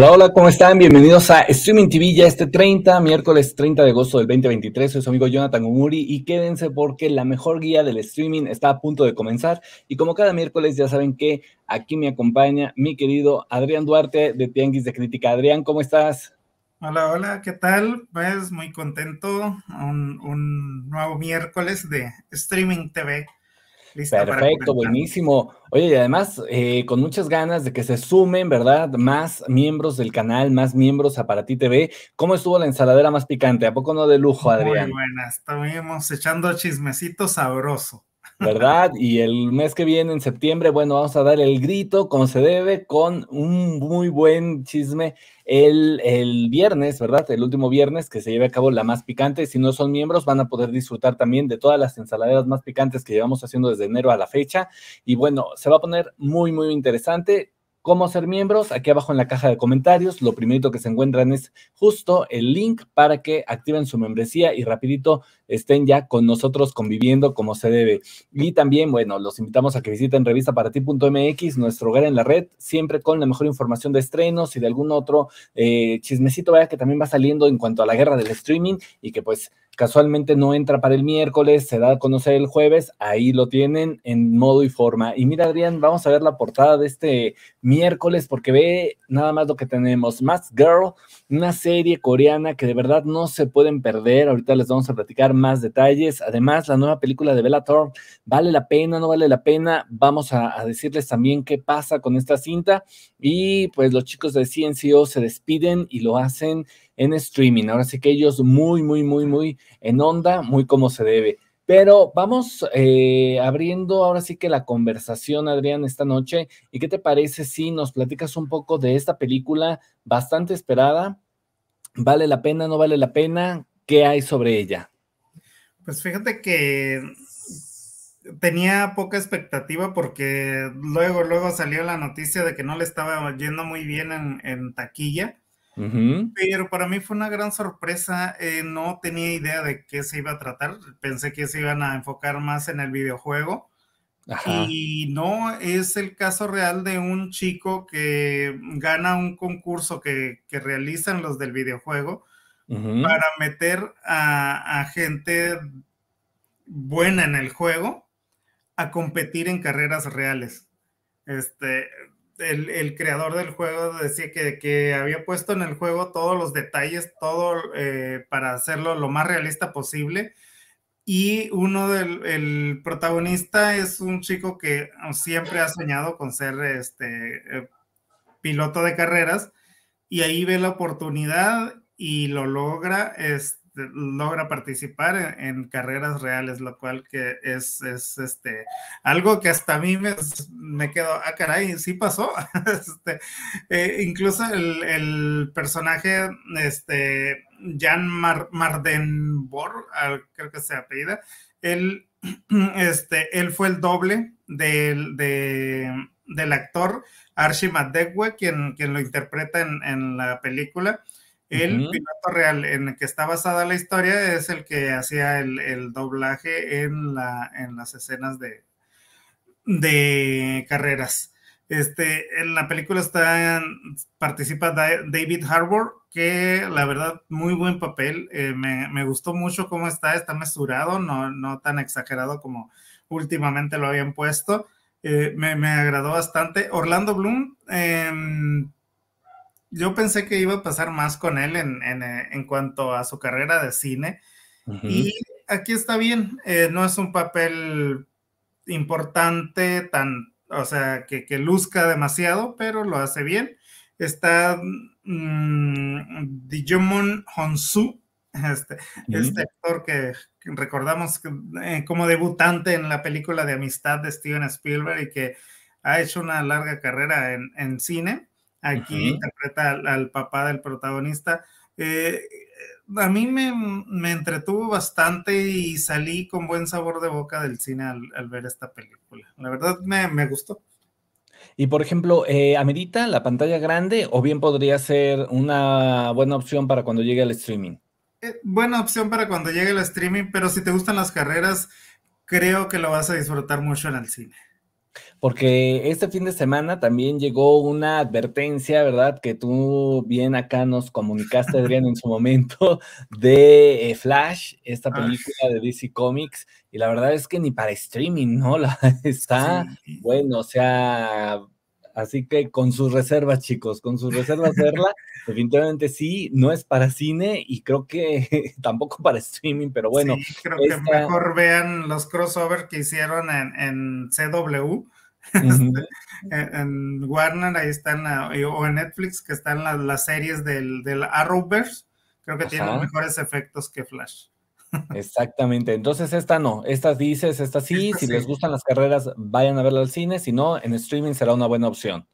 Hola, hola, ¿cómo están? Bienvenidos a Streaming TV ya este 30, miércoles 30 de agosto del 2023. Soy su amigo Jonathan Umuri, y quédense porque la mejor guía del streaming está a punto de comenzar. Y como cada miércoles ya saben que aquí me acompaña mi querido Adrián Duarte de Tianguis de Crítica. Adrián, ¿cómo estás? Hola, hola, ¿qué tal? Pues muy contento, un nuevo miércoles de Streaming TV Perfecto, buenísimo. Oye, y además, eh, con muchas ganas de que se sumen, ¿verdad? Más miembros del canal, más miembros a Para Ti TV. ¿Cómo estuvo la ensaladera más picante? ¿A poco no de lujo, Adrián? Muy buenas, estuvimos echando chismecito sabroso. ¿Verdad? Y el mes que viene, en septiembre, bueno, vamos a dar el grito como se debe con un muy buen chisme el, viernes, ¿verdad? El último viernes que se lleve a cabo la más picante. Si no son miembros, van a poder disfrutar también de todas las ensaladeras más picantes que llevamos haciendo desde enero a la fecha. Y bueno, se va a poner muy, muy interesante cómo ser miembros, aquí abajo en la caja de comentarios, lo primerito que se encuentran es justo el link para que activen su membresía y rapidito estén ya con nosotros conviviendo como se debe. Y también, bueno, los invitamos a que visiten revistaparati.mx, nuestro hogar en la red, siempre con la mejor información de estrenos y de algún otro eh, chismecito vaya que también va saliendo en cuanto a la guerra del streaming y que pues casualmente no entra para el miércoles, se da a conocer el jueves, ahí lo tienen en modo y forma. Y mira, Adrián, vamos a ver la portada de este miércoles porque ve nada más lo que tenemos. Mask Girl, una serie coreana que de verdad no se pueden perder. Ahorita les vamos a platicar más detalles. Además, la nueva película de Bella Thorne ¿vale la pena? ¿No vale la pena? Vamos a, a decirles también qué pasa con esta cinta. Y pues los chicos de CNCO se despiden y lo hacen en streaming. Ahora sí que ellos muy, muy, muy, muy en onda, muy como se debe. Pero vamos eh, abriendo ahora sí que la conversación, Adrián, esta noche. ¿Y qué te parece si nos platicas un poco de esta película bastante esperada? ¿Vale la pena? ¿No vale la pena? ¿Qué hay sobre ella? Pues fíjate que tenía poca expectativa porque luego, luego salió la noticia de que no le estaba yendo muy bien en taquilla. Pero para mí fue una gran sorpresa, eh, no tenía idea de qué se iba a tratar, pensé que se iban a enfocar más en el videojuego. Y no es el caso real de un chico que gana un concurso que, realizan los del videojuego para meter a, a, gente buena en el juego a competir en carreras reales. Este, el, creador del juego decía que, había puesto en el juego todos los detalles, todo eh, para hacerlo lo más realista posible. Y uno del protagonista es un chico que siempre ha soñado con ser este, eh, piloto de carreras y ahí ve la oportunidad y lo logra, este, logra participar en, carreras reales, lo cual que es, este, algo que hasta a mí me, me quedo, ah, caray, sí pasó. Este, eh, incluso el, personaje, este, Jan Mardenbor, creo que se apellida, él, este, él fue el doble del, del actor Archie Madegwe, quien, quien lo interpreta en, la película. El piloto real en el que está basada la historia es el que hacía el, el doblaje en, la, en las escenas de, de carreras. Este, en la película está, participa David Harbour, que la verdad, muy buen papel. Eh, me, gustó mucho cómo está, está mesurado, no, no tan exagerado como últimamente lo habían puesto. Eh, me, agradó bastante. Orlando Bloom, em, yo pensé que iba a pasar más con él en, en, eh, cuanto a su carrera de cine. Y aquí está bien, no es un papel importante, tan, o sea, que, que luzca demasiado, pero lo hace bien. Está mmm, Digimon Honsu, este, este actor que, recordamos eh, como debutante en la película de amistad de Steven Spielberg y que ha hecho una larga carrera en, en cine. Aquí interpreta al, papá del protagonista. Eh, a mí me, entretuvo bastante y salí con buen sabor de boca del cine al, ver esta película. La verdad me, gustó. Y por ejemplo, eh, ¿amerita la pantalla grande o bien podría ser una buena opción para cuando llegue al streaming? Eh, buena opción para cuando llegue al streaming, pero si te gustan las carreras, creo que lo vas a disfrutar mucho en el cine. Porque este fin de semana también llegó una advertencia, ¿verdad? Que tú bien acá nos comunicaste, Adrián, en su momento, de eh, Flash, esta ah. película de DC Comics. Y la verdad es que ni para streaming, ¿no? La, está, bueno, o sea, Así que con sus reservas, chicos, con sus reservas verla, definitivamente sí, no es para cine y creo que tampoco para streaming, pero bueno. Sí, creo que mejor vean los crossovers que hicieron en, CW. en, Warner, ahí están, ah, o en Netflix, que están las, series del, Arrowverse, creo que tienen mejores efectos que Flash. Exactamente. Entonces, esta no, estas dices, esta sí. si les gustan las carreras, vayan a verla al cine. Si no, en streaming será una buena opción.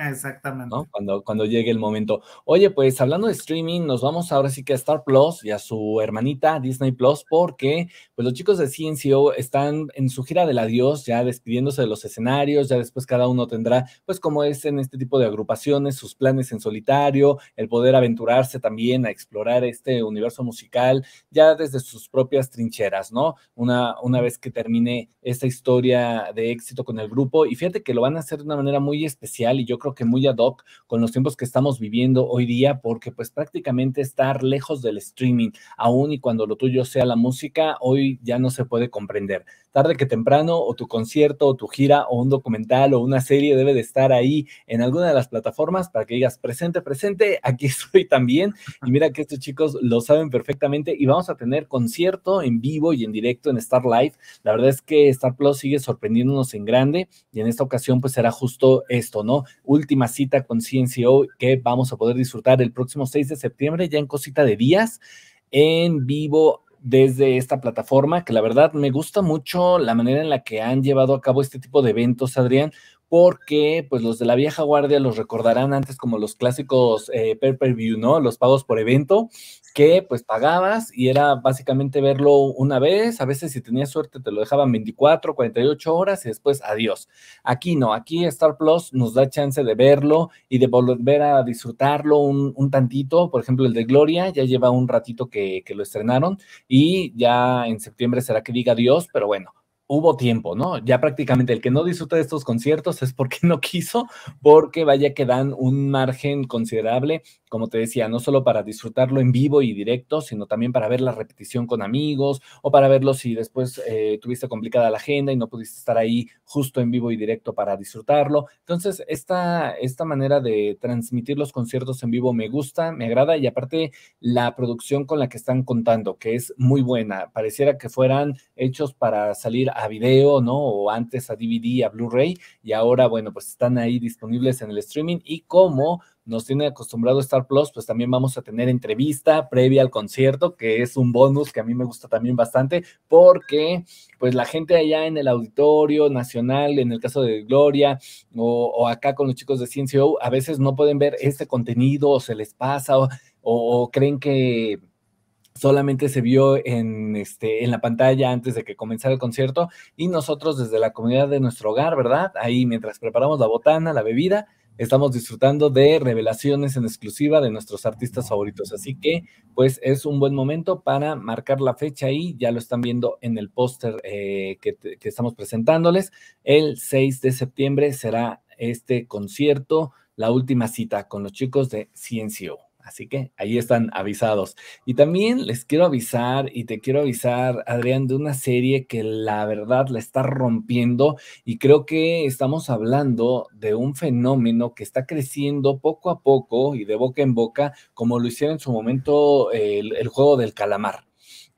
Exactamente. Cuando, cuando llegue el momento. Oye, pues hablando de streaming, nos vamos ahora sí que a Star Plus y a su hermanita Disney Plus, porque pues los chicos de CNCO están en su gira del adiós, ya despidiéndose de los escenarios, ya después cada uno tendrá, pues como es en este tipo de agrupaciones, sus planes en solitario, el poder aventurarse también a explorar este universo musical, ya desde sus propias trincheras, ¿no? Una, una vez que termine esta historia de éxito con el grupo, y fíjate que lo van a hacer de una manera muy especial y yo creo que muy ad hoc con los tiempos que estamos viviendo hoy día, porque pues prácticamente estar lejos del streaming, aún y cuando lo tuyo sea la música, hoy ya no se puede comprender tarde que temprano o tu concierto o tu gira o un documental o una serie debe de estar ahí en alguna de las plataformas para que digas presente, presente, aquí estoy también. Y mira que estos chicos lo saben perfectamente y vamos a tener concierto en vivo y en directo en Star Live. La verdad es que Star Plus sigue sorprendiéndonos en grande y en esta ocasión pues será justo esto, ¿no? Última cita con CNCO que vamos a poder disfrutar el próximo 6 de septiembre ya en cosita de días en vivo desde esta plataforma, que la verdad me gusta mucho la manera en la que han llevado a cabo este tipo de eventos, Adrián, porque pues los de la vieja guardia los recordarán antes como los clásicos eh, per per view, ¿no? Los pagos por evento, que pues pagabas y era básicamente verlo una vez, a veces si tenías suerte te lo dejaban 24, 48 horas y después adiós. Aquí no, aquí Star Plus nos da chance de verlo y de volver a disfrutarlo un, tantito, por ejemplo el de Gloria ya lleva un ratito que, que lo estrenaron y ya en septiembre será que diga adiós, pero bueno, hubo tiempo, ¿no? Ya prácticamente el que no disfruta de estos conciertos es porque no quiso, porque vaya que dan un margen considerable como te decía, no solo para disfrutarlo en vivo y directo, sino también para ver la repetición con amigos o para verlo si después eh, tuviste complicada la agenda y no pudiste estar ahí justo en vivo y directo para disfrutarlo. Entonces, esta, esta manera de transmitir los conciertos en vivo me gusta, me agrada y aparte la producción con la que están contando, que es muy buena. Pareciera que fueran hechos para salir a video, ¿no? O antes a DVD, a Blu-ray y ahora, bueno, pues están ahí disponibles en el streaming y como nos tiene acostumbrado Star Plus, pues también vamos a tener entrevista previa al concierto, que es un bonus que a mí me gusta también bastante, porque pues la gente allá en el auditorio nacional, en el caso de Gloria, o, acá con los chicos de Ciencio, a veces no pueden ver este contenido o se les pasa o, o creen que solamente se vio en, este, en la pantalla antes de que comenzara el concierto y nosotros desde la comunidad de nuestro hogar, ¿verdad? Ahí mientras preparamos la botana, la bebida, estamos disfrutando de revelaciones en exclusiva de nuestros artistas favoritos. Así que, pues es un buen momento para marcar la fecha y ya lo están viendo en el póster eh, que, estamos presentándoles. El 6 de septiembre será este concierto, la última cita con los chicos de Ciencio. Así que ahí están avisados. Y también les quiero avisar y te quiero avisar, Adrián, de una serie que la verdad la está rompiendo y creo que estamos hablando de un fenómeno que está creciendo poco a poco y de boca en boca, como lo hicieron en su momento eh, el, el juego del calamar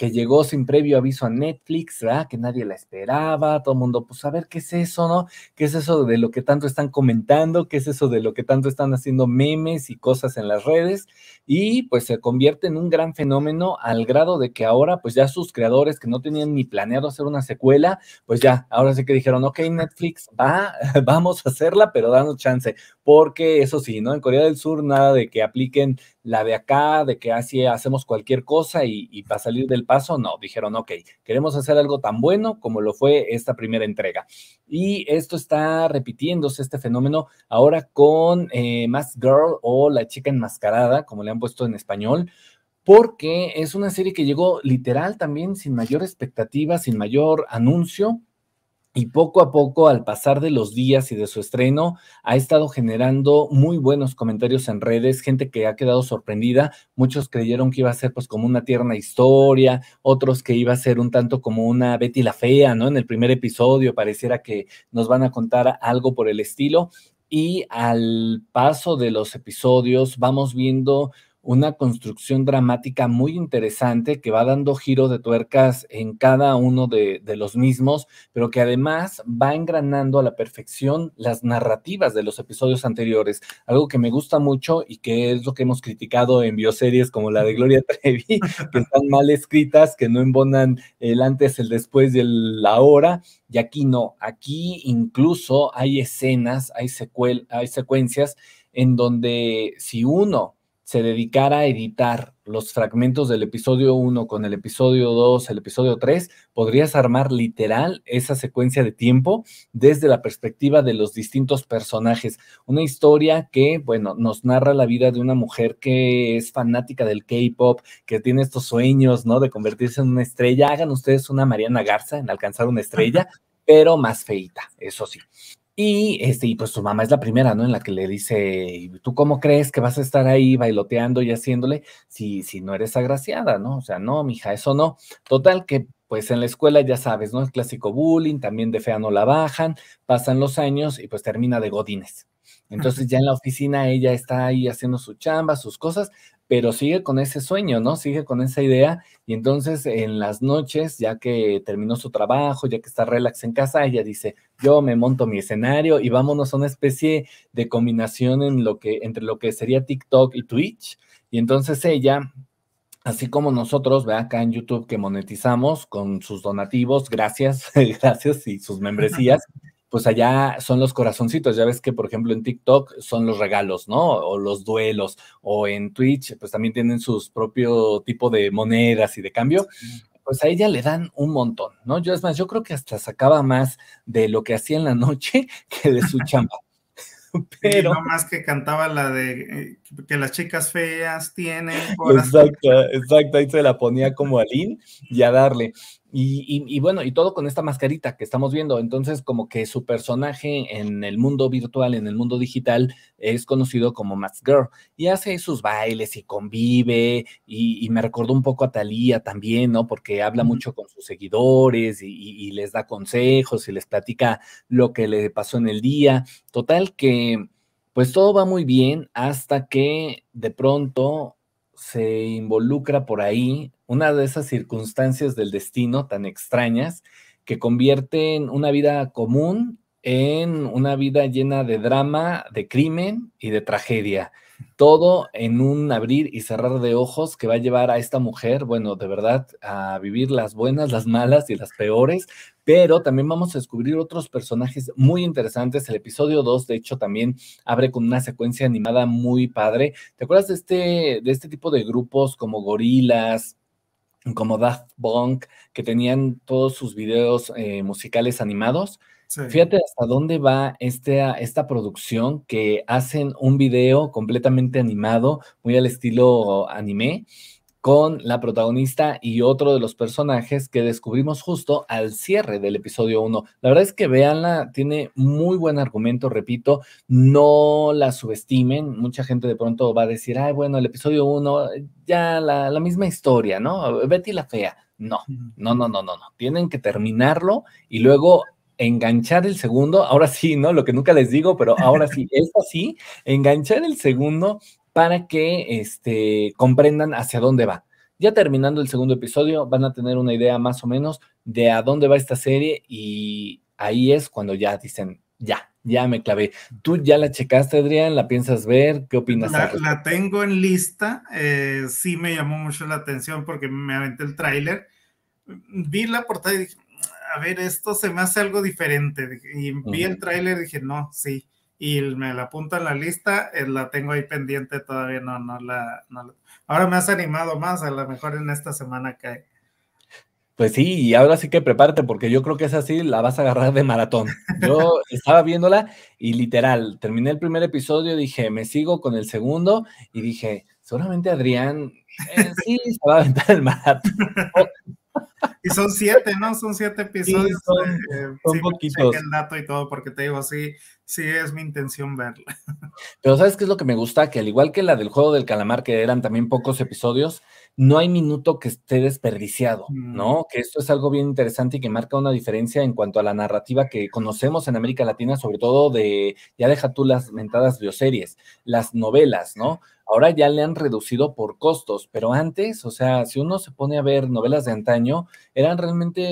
que llegó sin previo aviso a Netflix, ¿verdad? Que nadie la esperaba, todo el mundo, pues a ver, ¿qué es eso, no? ¿Qué es eso de lo que tanto están comentando? ¿Qué es eso de lo que tanto están haciendo memes y cosas en las redes? Y pues se convierte en un gran fenómeno al grado de que ahora, pues ya sus creadores que no tenían ni planeado hacer una secuela, pues ya, ahora sí que dijeron, ok, Netflix, va, vamos a hacerla, pero danos chance, porque eso sí, ¿no? En Corea del Sur nada de que apliquen la de acá, de que así hacemos cualquier cosa y, y para salir del paso, no, dijeron, ok, queremos hacer algo tan bueno como lo fue esta primera entrega. Y esto está repitiéndose, este fenómeno, ahora con eh, Girl o La Chica Enmascarada, como le han puesto en español, porque es una serie que llegó literal también sin mayor expectativa, sin mayor anuncio y poco a poco, al pasar de los días y de su estreno, ha estado generando muy buenos comentarios en redes, gente que ha quedado sorprendida. Muchos creyeron que iba a ser pues como una tierna historia, otros que iba a ser un tanto como una Betty la Fea, ¿no? En el primer episodio pareciera que nos van a contar algo por el estilo. Y al paso de los episodios vamos viendo una construcción dramática muy interesante que va dando giro de tuercas en cada uno de, los mismos, pero que además va engranando a la perfección las narrativas de los episodios anteriores, algo que me gusta mucho y que es lo que hemos criticado en bioseries como la de Gloria Trevi, que están mal escritas, que no embonan el antes, el después y el ahora, y aquí no, aquí incluso hay escenas, hay, hay secuencias en donde si uno se dedicara a editar los fragmentos del episodio 1 con el episodio 2, el episodio 3, podrías armar literal esa secuencia de tiempo desde la perspectiva de los distintos personajes. Una historia que, bueno, nos narra la vida de una mujer que es fanática del K-pop, que tiene estos sueños, ¿no? De convertirse en una estrella. Hagan ustedes una Mariana Garza en alcanzar una estrella, pero más feita, eso sí. Y, este, y pues su mamá es la primera, ¿no? En la que le dice, ¿tú cómo crees que vas a estar ahí bailoteando y haciéndole si, si no eres agraciada, ¿no? O sea, no, mija, eso no. Total que pues en la escuela ya sabes, ¿no? El clásico bullying, también de fea no la bajan, pasan los años y pues termina de godines. Entonces ya en la oficina ella está ahí haciendo su chamba, sus cosas, pero sigue con ese sueño, ¿no? Sigue con esa idea y entonces en las noches, ya que terminó su trabajo, ya que está relax en casa, ella dice, yo me monto mi escenario y vámonos a una especie de combinación entre lo que sería TikTok y Twitch. Y entonces ella así como nosotros, ve acá en YouTube que monetizamos con sus donativos, gracias, gracias y sus membresías. pues allá son los corazoncitos. Ya ves que, por ejemplo, en TikTok son los regalos, ¿no? O los duelos, o en Twitch, pues también tienen sus propio tipo de monedas y de cambio. Pues a ella le dan un montón, ¿no? Yo es más, yo creo que hasta sacaba más de lo que hacía en la noche que de su chamba. Pero... más que cantaba la de eh, que las chicas feas tienen. Exacto, exacto, ahí se la ponía como a Lynn y a darle. Y, bueno, y todo con esta mascarita que estamos viendo. Entonces, como que su personaje en el mundo virtual, en el mundo digital, es conocido como Mask Girl. Y hace sus bailes y convive. Y, me recordó un poco a Talía también, ¿no? Porque habla mucho con sus seguidores y, les da consejos y les platica lo que le pasó en el día. Total que, pues todo va muy bien hasta que de pronto se involucra por ahí una de esas circunstancias del destino tan extrañas que convierten una vida común en una vida llena de drama, de crimen y de tragedia. Todo en un abrir y cerrar de ojos que va a llevar a esta mujer, bueno, de verdad, a vivir las buenas, las malas y las peores, pero también vamos a descubrir otros personajes muy interesantes. El episodio 2, de hecho, también abre con una secuencia animada muy padre. ¿Te acuerdas de este, de este tipo de grupos como gorilas? como Daft Punk, que tenían todos sus videos eh, musicales animados. Fíjate hasta dónde va este, esta producción que hacen un video completamente animado, muy al estilo anime, con la protagonista y otro de los personajes que descubrimos justo al cierre del episodio 1. La verdad es que véanla, tiene muy buen argumento, repito, no la subestimen, mucha gente de pronto va a decir, ay, bueno, el episodio 1, ya la, misma historia, ¿no? Betty la fea. No, no, no, no, no, no. Tienen que terminarlo y luego enganchar el segundo, ahora sí, ¿no? Lo que nunca les digo, pero ahora sí, es así, enganchar el segundo para que este, comprendan hacia dónde va. Ya terminando el segundo episodio, van a tener una idea más o menos de a dónde va esta serie y ahí es cuando ya dicen, ya, ya me clavé. ¿Tú ya la checaste, Adrián? ¿La piensas ver? ¿Qué opinas? La, la tengo en lista. Eh, sí me llamó mucho la atención porque me aventé el tráiler. Vi la portada y dije, a ver, esto se me hace algo diferente. Y vi el tráiler y dije, no, sí y me la apunto en la lista, eh, la tengo ahí pendiente todavía, no, no la, Ahora me has animado más, a lo mejor en esta semana cae. Pues sí, y ahora sí que prepárate, porque yo creo que esa sí la vas a agarrar de maratón. Yo estaba viéndola y literal, terminé el primer episodio, dije, me sigo con el segundo, y dije, seguramente Adrián eh, sí se va a aventar el maratón. y son siete, ¿no? Son siete episodios. Eh, sí, son, el dato y todo, porque te digo, sí, sí es mi intención verla. Pero ¿sabes qué es lo que me gusta? Que al igual que la del juego del calamar, que eran también pocos episodios, no hay minuto que esté desperdiciado, mm. ¿no? Que esto es algo bien interesante y que marca una diferencia en cuanto a la narrativa que conocemos en América Latina, sobre todo de, ya deja tú las mentadas bioseries, las novelas, ¿no? Ahora ya le han reducido por costos, pero antes, o sea, si uno se pone a ver novelas de antaño, eran realmente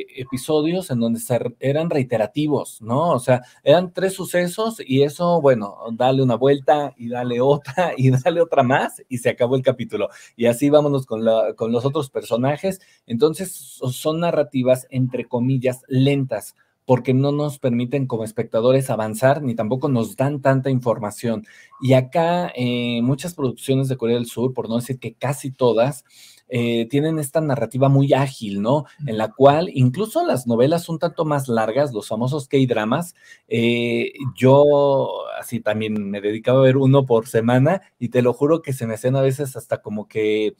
eh, episodios en donde eran reiterativos, ¿no? O sea, eran tres sucesos y eso, bueno, dale una vuelta y dale otra y dale otra más y se acabó el capítulo. Y así vámonos con, los otros personajes. Entonces son narrativas, entre comillas, lentas porque no nos permiten como espectadores avanzar ni tampoco nos dan tanta información. Y acá eh, muchas producciones de Corea del Sur, por no decir que casi todas, eh, tienen esta narrativa muy ágil, ¿no? En la cual incluso las novelas un tanto más largas, los famosos K-dramas, eh, yo así también me dedicaba a ver uno por semana y te lo juro que se me hacen a veces hasta como que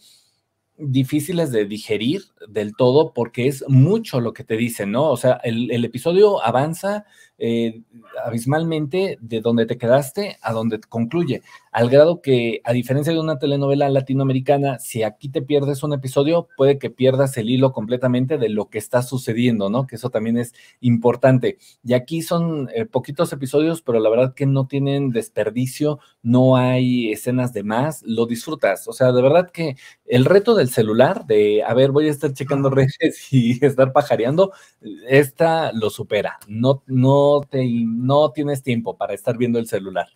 difíciles de digerir del todo porque es mucho lo que te dicen, ¿no? O sea, el episodio avanza, eh, abismalmente de donde te quedaste a donde concluye, al grado que a diferencia de una telenovela latinoamericana, si aquí te pierdes un episodio, puede que pierdas el hilo completamente de lo que está sucediendo, ¿no? Que eso también es importante. Y aquí son eh, poquitos episodios, pero la verdad que no tienen desperdicio, no hay escenas de más, lo disfrutas. O sea, de verdad que el reto del celular, de, a ver, voy a estar checando redes y estar pajareando, esta lo supera. No, no no, tienes tiempo para estar viendo el celular.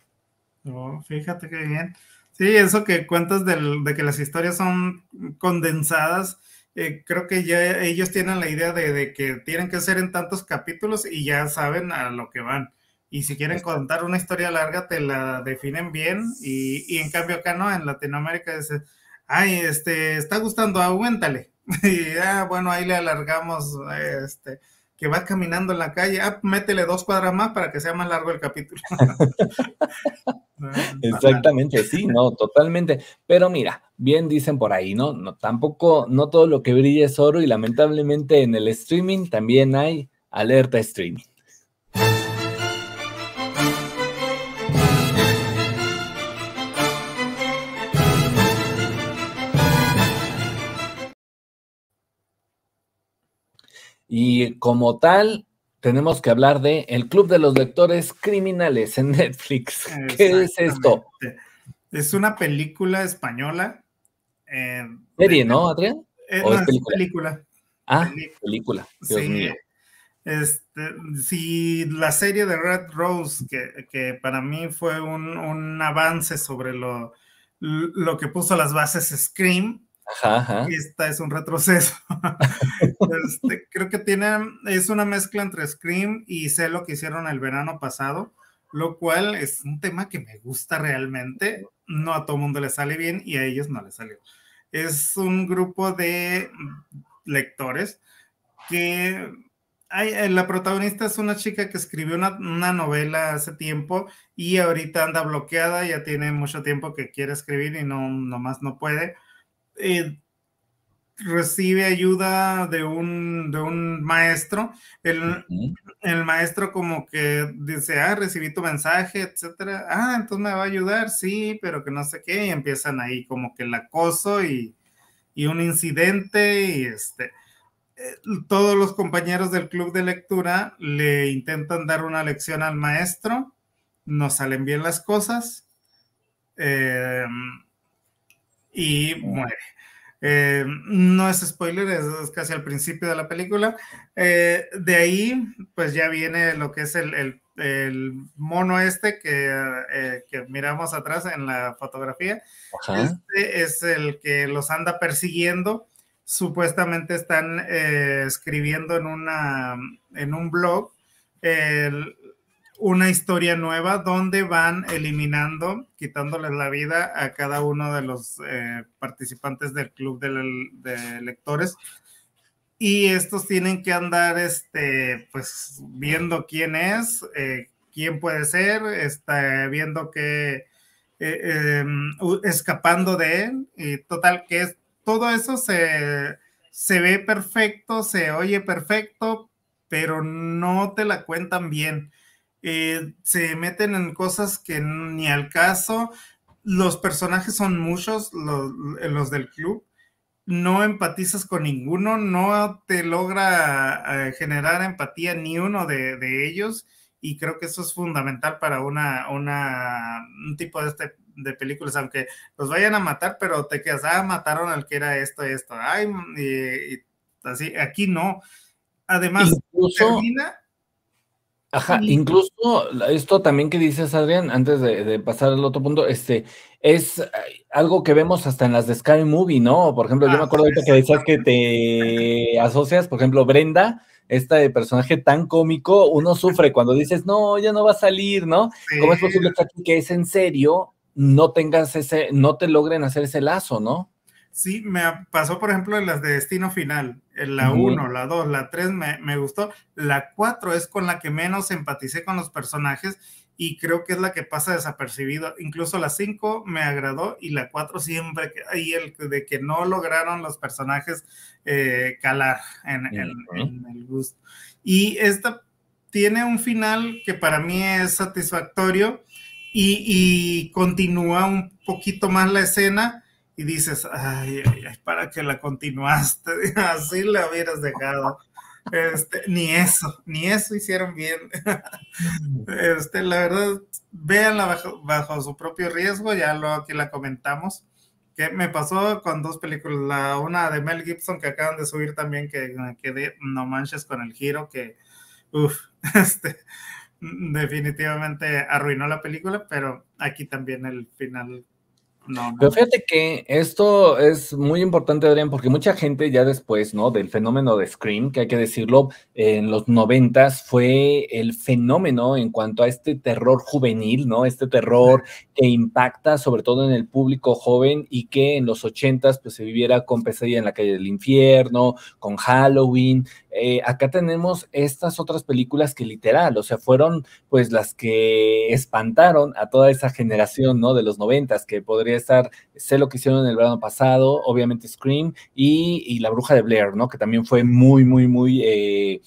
fíjate qué bien. Sí, eso que cuentas de que las historias son condensadas, eh, creo que ya ellos tienen la idea de, que tienen que ser en tantos capítulos y ya saben a lo que van. Y si quieren contar una historia larga, te la definen bien. Y, en cambio acá no, en Latinoamérica dices, ay, este, está gustando, aguéntale. y ah, bueno, ahí le alargamos, este, que va caminando en la calle, ah, métele dos cuadras más para que sea más largo el capítulo. Exactamente, sí, no, totalmente. Pero mira, bien dicen por ahí, ¿no? ¿no? Tampoco, no todo lo que brilla es oro y lamentablemente en el streaming también hay alerta streaming. Y como tal, tenemos que hablar de El Club de los Lectores Criminales en Netflix. ¿Qué es esto? Es una película española. Eh, serie, ¿no, Adrián? Eh, es película? Ah, película. sí. Este, la serie de Red Rose, que, para mí fue un, avance sobre lo, lo que puso las bases Scream, Ajá, Esta es un retroceso. Este, creo que tiene, es una mezcla entre Scream y sé lo que hicieron el verano pasado, lo cual es un tema que me gusta realmente. No a todo mundo le sale bien y a ellos no le salió. Es un grupo de lectores que hay, eh, la protagonista es una chica que escribió una, una, novela hace tiempo y ahorita anda bloqueada, ya tiene mucho tiempo que quiere escribir y no, nomás no puede. Eh, recibe ayuda de un, maestro. El, maestro como que dice, ah, recibí tu mensaje, etcétera. Ah, entonces me va a ayudar, sí, pero que no sé qué. Y empiezan ahí como que el acoso y, un incidente y este. Eh, todos los compañeros del club de lectura le intentan dar una lección al maestro, no salen bien las cosas. Eh, y muere. Eh, no es spoiler, es casi al principio de la película. Eh, de ahí, pues ya viene lo que es el, mono este eh, que, miramos atrás en la fotografía. Este es el que los anda persiguiendo. Supuestamente están escribiendo en, una, en un blog una historia nueva donde van eliminando, quitándoles la vida a cada uno de los eh, participantes del club de, lectores. Y estos tienen que andar, este, pues, viendo quién es, eh, quién puede ser, está viendo que, eh, em, escapando de él. Y total, que es, todo eso se, se ve perfecto, se oye perfecto, pero no te la cuentan bien eh, se meten en cosas que ni al caso, los personajes son muchos, los, del club, no empatizas con ninguno, no te logra eh, generar empatía ni uno de, de, ellos, y creo que eso es fundamental para una, una, un tipo de este de películas, aunque los vayan a matar, pero te quedas, ah, mataron al que era esto, esto, ay, y, así, aquí no. Además, incluso, Ajá, incluso esto también que dices, Adrián, antes de, pasar al otro punto, este, es algo que vemos hasta en las de Sky Movie, ¿no? Por ejemplo, yo me ah, acuerdo ahorita que decías que te asocias, por ejemplo, Brenda, este personaje tan cómico, uno sufre cuando dices, no, ya no va a salir, ¿no? ¿Cómo es posible que es en serio, no tengas ese, no te logren hacer ese lazo, ¿no? Sí, me pasó, por ejemplo, en las de Destino Final. La 1, la 2, la 3 me, me, gustó. La 4 es con la que menos empaticé con los personajes y creo que es la que pasa desapercibido. Incluso la 5 me agradó y la 4 siempre ahí el de que no lograron los personajes eh, calar en, en el gusto. Y esta tiene un final que para mí es satisfactorio y, y, continúa un poquito más la escena dices, ay, ay, para que la continuaste, así la hubieras dejado. Este, ni eso, ni eso hicieron bien. Este, la verdad, véanla bajo, bajo su propio riesgo, ya lo aquí la comentamos. Que me pasó con dos películas, la una de Mel Gibson que acaban de subir también, que quedé no manches con el giro, que este, definitivamente arruinó la película, pero aquí también el final no, Pero fíjate que esto es muy importante, Adrián, porque mucha gente ya después, ¿no? Del fenómeno de Scream, que hay que decirlo, en los noventas fue el fenómeno en cuanto a este terror juvenil, ¿no? Este terror que impacta sobre todo en el público joven y que en los ochentas pues se viviera con Pesadilla en la calle del infierno, con Halloween, eh, acá tenemos estas otras películas que literal, o sea, fueron pues las que espantaron a toda esa generación, ¿no? De los noventas, que podría estar, sé lo que hicieron el verano pasado, obviamente Scream y, La Bruja de Blair, ¿no? Que también fue muy, muy, muy... Eh,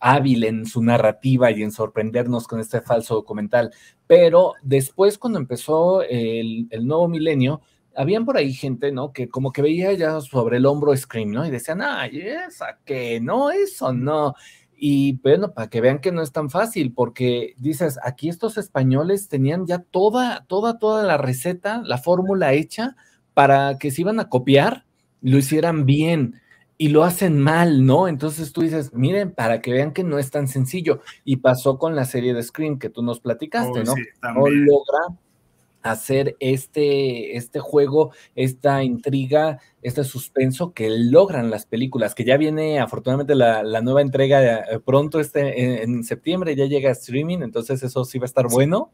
hábil en su narrativa y en sorprendernos con este falso documental. Pero después, cuando empezó el nuevo milenio, habían por ahí gente, ¿no? Que como que veía ya sobre el hombro Scream, ¿no? Y decían, ay, esa que no, eso no. Y bueno, para que vean que no es tan fácil, porque dices, aquí estos españoles tenían ya toda, toda, toda la receta, la fórmula hecha para que si iban a copiar, lo hicieran bien y lo hacen mal, ¿no? Entonces tú dices, miren, para que vean que no es tan sencillo. Y pasó con la serie de Scream que tú nos platicaste, ¿no? Sí, hacer este, este juego, esta intriga, este suspenso que logran las películas, que ya viene afortunadamente la, nueva entrega eh, pronto este, en, septiembre, ya llega a streaming, entonces eso sí va a estar bueno.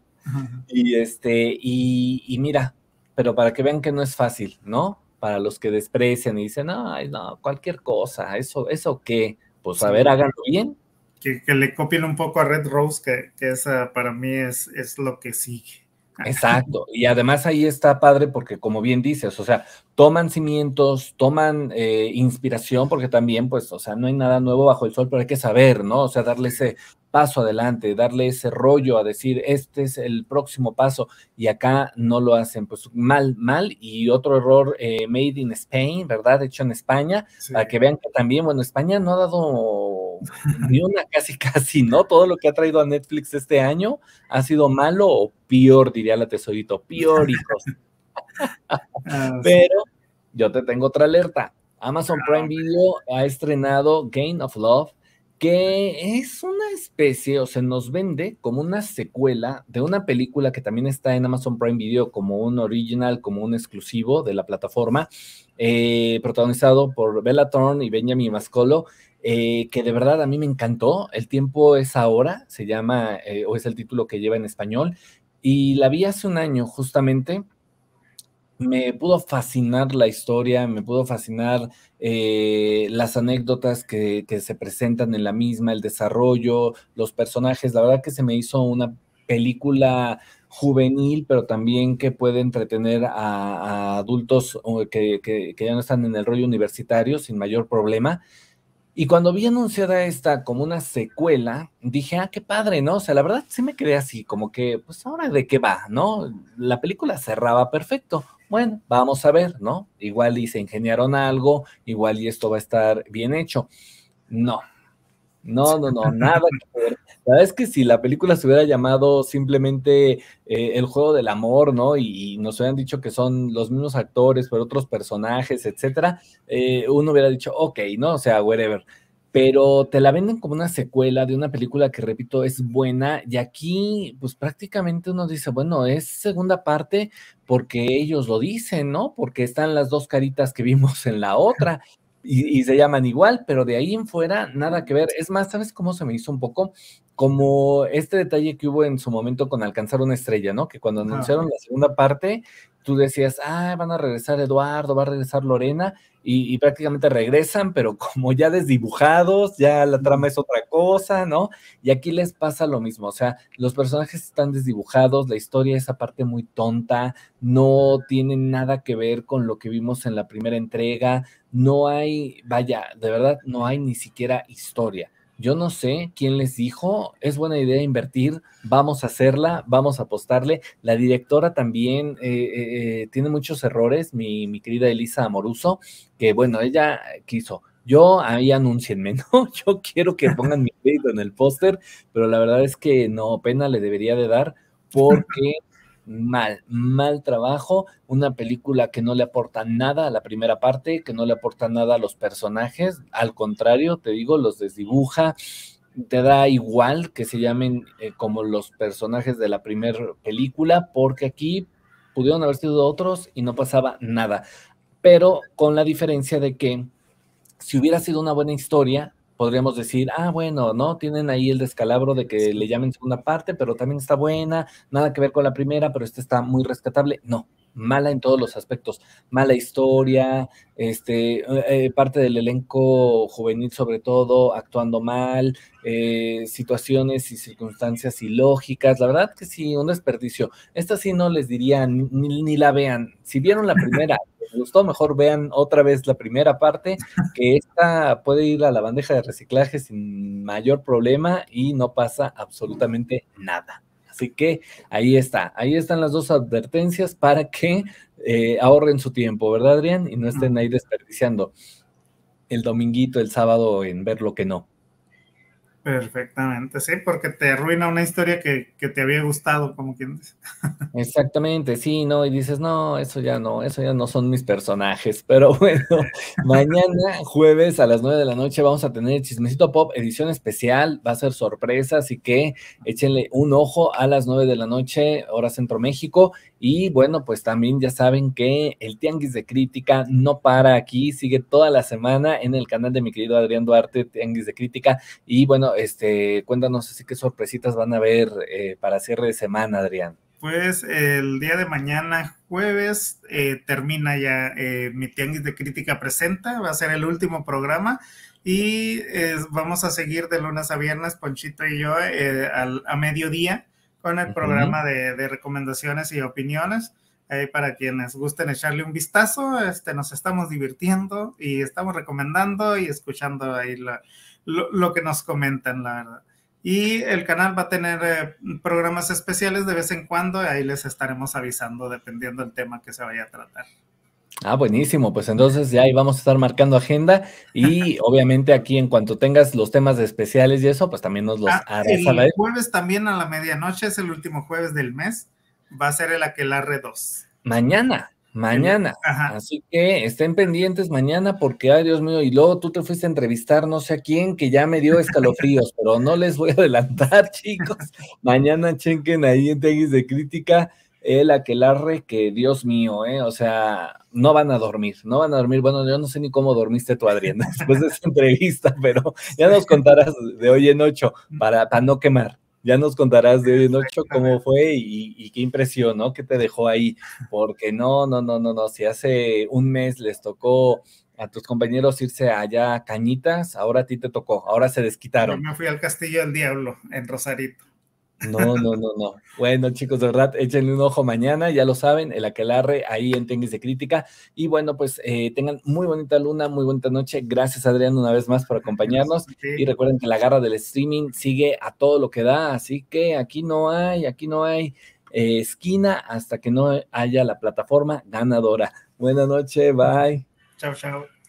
Y este, y, mira, pero para que vean que no es fácil, ¿no? Para los que desprecian y dicen, ay, no, cualquier cosa, eso, eso qué, pues a ver, háganlo bien. Que, le copien un poco a Red Rose, que, esa para mí es, es lo que sigue. Exacto, y además ahí está padre porque como bien dices, o sea, toman cimientos, toman eh, inspiración porque también, pues, o sea, no hay nada nuevo bajo el sol, pero hay que saber, ¿no? O sea, darle ese paso adelante, darle ese rollo a decir, este es el próximo paso y acá no lo hacen, pues mal, mal y otro error eh, made in Spain, ¿verdad? Hecho en España, para que vean que también, bueno, España no ha dado Ni una casi, casi, ¿no? Todo lo que ha traído a Netflix este año ha sido malo o peor, diría la tesorito, peor, y ah, Pero yo te tengo otra alerta. Amazon ah, Prime Video ha estrenado Gain of Love, que es una especie, o se nos vende como una secuela de una película que también está en Amazon Prime Video como un original, como un exclusivo de la plataforma, eh, protagonizado por Bella Thorne y Benjamin Mascolo, eh, que de verdad a mí me encantó. El tiempo es ahora, se llama, eh, o es el título que lleva en español, y la vi hace un año justamente. Me pudo fascinar la historia, me pudo fascinar eh, las anécdotas que, que se presentan en la misma, el desarrollo, los personajes. La verdad que se me hizo una película juvenil, pero también que puede entretener a, adultos que, que, que, ya no están en el rollo universitario sin mayor problema. Y cuando vi anunciada esta como una secuela, dije, ah, qué padre, ¿no? O sea, la verdad sí me quedé así, como que, pues ahora de qué va, ¿no? La película cerraba perfecto. Bueno, vamos a ver, ¿no? Igual y se ingeniaron algo, igual y esto va a estar bien hecho. No, no, no, no, nada que ver. La verdad es que si la película se hubiera llamado simplemente eh, El juego del amor, ¿no? Y, nos hubieran dicho que son los mismos actores, pero otros personajes, etcétera, eh, uno hubiera dicho, ok, ¿no? O sea, whatever. Pero te la venden como una secuela de una película que, repito, es buena. Y aquí, pues prácticamente uno dice, bueno, es segunda parte porque ellos lo dicen, ¿no? Porque están las dos caritas que vimos en la otra y, se llaman igual, pero de ahí en fuera nada que ver. Es más, ¿sabes cómo se me hizo un poco? Como este detalle que hubo en su momento con Alcanzar una estrella, ¿no? Que cuando anunciaron la segunda parte, tú decías, ah, van a regresar Eduardo, va a regresar Lorena, y, prácticamente regresan, pero como ya desdibujados, ya la trama es otra cosa, ¿no? Y aquí les pasa lo mismo, o sea, los personajes están desdibujados, la historia es aparte muy tonta, no tiene nada que ver con lo que vimos en la primera entrega, no hay, vaya, de verdad, no hay ni siquiera historia. Yo no sé quién les dijo, es buena idea invertir, vamos a hacerla, vamos a apostarle. La directora también eh, eh, eh, tiene muchos errores, mi, mi querida Elisa Amoruso, que bueno, ella quiso, yo ahí anuncienme, ¿no? Yo quiero que pongan mi crédito en el póster, pero la verdad es que no, pena le debería de dar porque mal, mal trabajo, una película que no le aporta nada a la primera parte, que no le aporta nada a los personajes, al contrario, te digo, los desdibuja, te da igual que se llamen eh, como los personajes de la primera película, porque aquí pudieron haber sido otros y no pasaba nada, pero con la diferencia de que si hubiera sido una buena historia, podríamos decir, ah, bueno, ¿no? Tienen ahí el descalabro de que le llamen segunda parte, pero también está buena, nada que ver con la primera, pero esta está muy rescatable. No, mala en todos los aspectos, mala historia, este, eh, eh, parte del elenco juvenil sobre todo actuando mal, eh, situaciones y circunstancias ilógicas, la verdad que sí, un desperdicio. Esta sí no les diría, ni, ni la vean. Si vieron la primera, les gustó, mejor vean otra vez la primera parte, que esta puede ir a la bandeja de reciclaje sin mayor problema y no pasa absolutamente nada. Así que ahí está, ahí están las dos advertencias para que eh, ahorren su tiempo, ¿verdad, Adrián? Y no estén ahí desperdiciando el dominguito, el sábado en ver lo que no. Perfectamente, sí, porque te arruina una historia que, que te había gustado, como quien dice. Exactamente, sí, no, y dices, no, eso ya no, eso ya no son mis personajes, pero bueno, mañana jueves a las nueve de la noche vamos a tener Chismecito Pop, edición especial, va a ser sorpresa, así que échenle un ojo a las nueve de la noche, hora Centro México, y bueno, pues también ya saben que el Tianguis de Crítica no para aquí, sigue toda la semana en el canal de mi querido Adrián Duarte, Tianguis de Crítica. Y bueno, este, cuéntanos así qué sorpresitas van a ver eh, para cierre de semana, Adrián. Pues el día de mañana, jueves, eh, termina ya eh, mi Tianguis de Crítica Presenta, va a ser el último programa. Y eh, vamos a seguir de lunes a viernes, Ponchito y yo, a mediodía con el programa de, recomendaciones y opiniones. para quienes gusten echarle un vistazo, este, nos estamos divirtiendo y estamos recomendando y escuchando ahí lo, que nos comentan, la verdad. Y el canal va a tener eh, programas especiales de vez en cuando, y ahí les estaremos avisando dependiendo del tema que se vaya a tratar. Ah, buenísimo. Pues entonces ya ahí vamos a estar marcando agenda y obviamente aquí en cuanto tengas los temas especiales y eso, pues también nos los ah, jueves también a la medianoche es el último jueves del mes. Va a ser el Aquelarre 2. Mañana, mañana. Así que estén pendientes mañana porque, ay Dios mío, y luego tú te fuiste a entrevistar no sé a quién que ya me dio escalofríos, pero no les voy a adelantar, chicos. Mañana chequen ahí en Teguis de Crítica el aquelarre que, Dios mío, ¿eh? o sea, no van a dormir, no van a dormir. Bueno, yo no sé ni cómo dormiste tú, Adriana, después de esa entrevista, pero ya nos contarás de hoy en ocho, mm. para, para no quemar. Ya nos contarás de hoy en ocho cómo fue y, qué impresión, ¿no? Que te dejó ahí? Porque no, no, no, no, no. Si hace un mes les tocó a tus compañeros irse allá Cañitas, ahora a ti te tocó, ahora se desquitaron. Yo me fui al Castillo del Diablo, en Rosarito. No, no, no, no. Bueno, chicos, de verdad, échenle un ojo mañana, ya lo saben, el aquelarre ahí en Tenguis de Crítica. Y bueno, pues eh, tengan muy bonita luna, muy bonita noche. Gracias, Adrián, una vez más por acompañarnos. Y recuerden que la garra del streaming sigue a todo lo que da, así que aquí no hay, aquí no hay eh, esquina hasta que no haya la plataforma ganadora. Buenas noches, bye. Chao, chao.